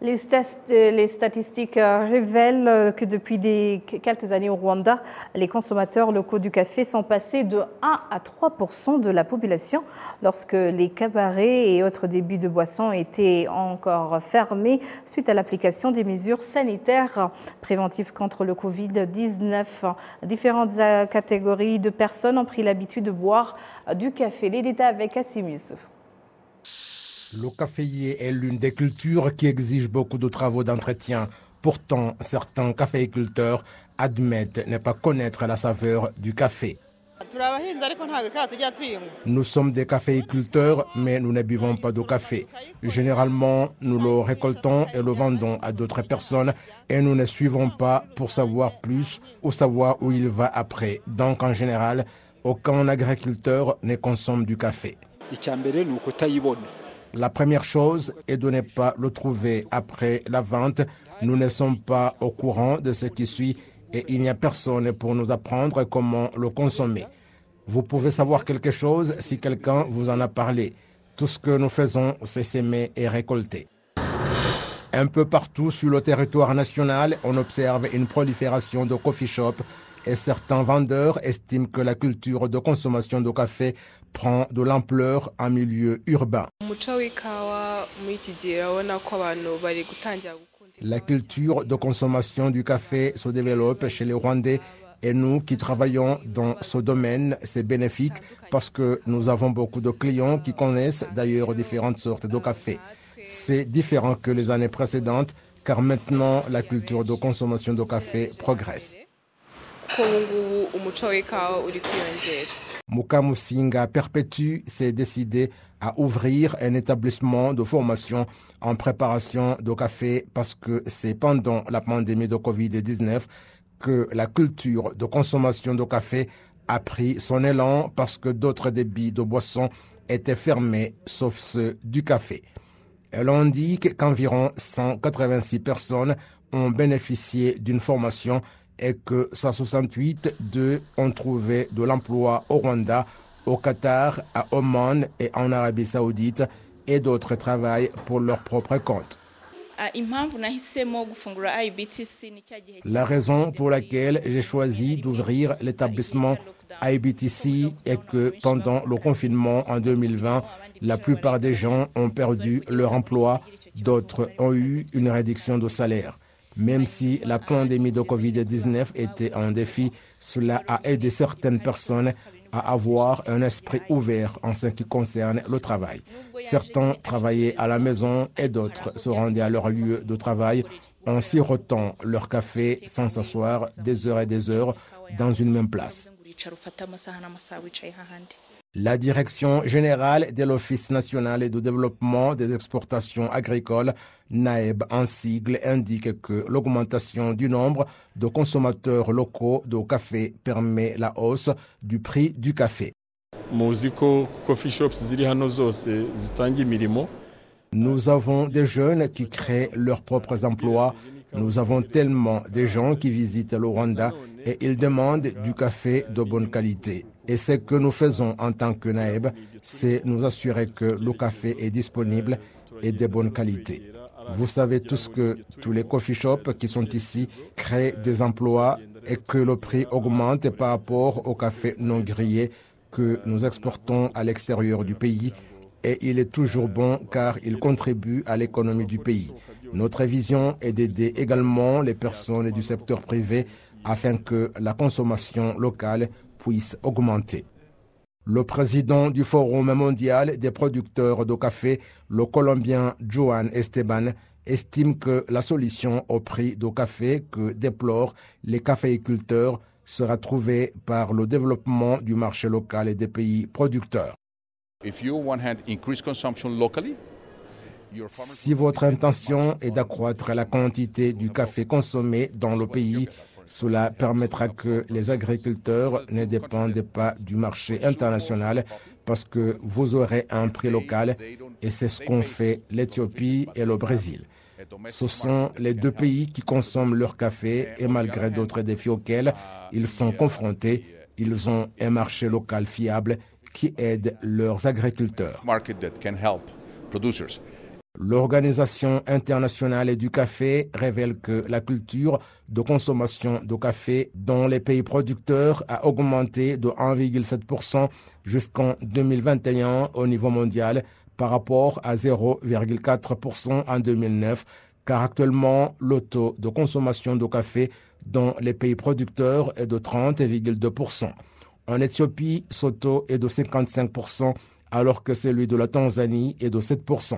Les, statistiques euh, révèlent euh, que depuis quelques années au Rwanda, les consommateurs locaux du café sont passés de 1 à 3 de la population lorsque les cabarets et autres débuts de boissons étaient encore fermés suite à l'application des mesures sanitaires préventives contre le Covid-19. Différentes euh, catégories de personnes ont pris l'habitude de boire du café. Les détails avec Asimus le caféier est l'une des cultures qui exige beaucoup de travaux d'entretien. Pourtant, certains caféiculteurs admettent ne pas connaître la saveur du café. Nous sommes des caféiculteurs, mais nous ne buvons pas de café. Généralement, nous le récoltons et le vendons à d'autres personnes et nous ne suivons pas pour savoir plus ou savoir où il va après. Donc, en général, aucun agriculteur ne consomme du café. La première chose est de ne pas le trouver après la vente. Nous ne sommes pas au courant de ce qui suit et il n'y a personne pour nous apprendre comment le consommer. Vous pouvez savoir quelque chose si quelqu'un vous en a parlé. Tout ce que nous faisons, c'est s'aimer et récolter. Un peu partout sur le territoire national, on observe une prolifération de coffee shops et certains vendeurs estiment que la culture de consommation de café prend de l'ampleur en milieu urbain. La culture de consommation du café se développe chez les Rwandais et nous qui travaillons dans ce domaine, c'est bénéfique parce que nous avons beaucoup de clients qui connaissent d'ailleurs différentes sortes de café. C'est différent que les années précédentes car maintenant la culture de consommation de café progresse. Mukamu Singa Perpétue s'est décidé à ouvrir un établissement de formation en préparation de café parce que c'est pendant la pandémie de Covid-19 que la culture de consommation de café a pris son élan parce que d'autres débits de boissons étaient fermés sauf ceux du café. Elle indique qu'environ 186 personnes ont bénéficié d'une formation et que 168 d'eux ont trouvé de l'emploi au Rwanda, au Qatar, à Oman et en Arabie saoudite, et d'autres travaillent pour leur propre compte. Ah, la raison pour laquelle j'ai choisi d'ouvrir l'établissement IBTC est que pendant le confinement en 2020, la plupart des gens ont perdu leur emploi, d'autres ont eu une réduction de salaire. Même si la pandémie de COVID-19 était un défi, cela a aidé certaines personnes à avoir un esprit ouvert en ce qui concerne le travail. Certains travaillaient à la maison et d'autres se rendaient à leur lieu de travail en sirotant leur café sans s'asseoir des heures et des heures dans une même place. La Direction générale de l'Office national de développement des exportations agricoles, NAEB en sigle, indique que l'augmentation du nombre de consommateurs locaux de café permet la hausse du prix du café. Nous avons des jeunes qui créent leurs propres emplois. Nous avons tellement de gens qui visitent le Rwanda et ils demandent du café de bonne qualité. Et ce que nous faisons en tant que Naeb, c'est nous assurer que le café est disponible et de bonne qualité. Vous savez tous que tous les coffee shops qui sont ici créent des emplois et que le prix augmente par rapport au café non grillé que nous exportons à l'extérieur du pays. Et il est toujours bon car il contribue à l'économie du pays. Notre vision est d'aider également les personnes du secteur privé afin que la consommation locale puisse augmenter. Le président du Forum mondial des producteurs de café, le Colombien Joan Esteban, estime que la solution au prix de café que déplorent les caféiculteurs sera trouvée par le développement du marché local et des pays producteurs. Si votre intention est d'accroître la quantité du café consommé dans le pays, cela permettra que les agriculteurs ne dépendent pas du marché international parce que vous aurez un prix local et c'est ce qu'ont fait l'Éthiopie et le Brésil. Ce sont les deux pays qui consomment leur café et malgré d'autres défis auxquels ils sont confrontés, ils ont un marché local fiable qui aide leurs agriculteurs. L'Organisation internationale du café révèle que la culture de consommation de café dans les pays producteurs a augmenté de 1,7% jusqu'en 2021 au niveau mondial par rapport à 0,4% en 2009, car actuellement le taux de consommation de café dans les pays producteurs est de 30,2%. En Éthiopie, ce taux est de 55%, alors que celui de la Tanzanie est de 7%.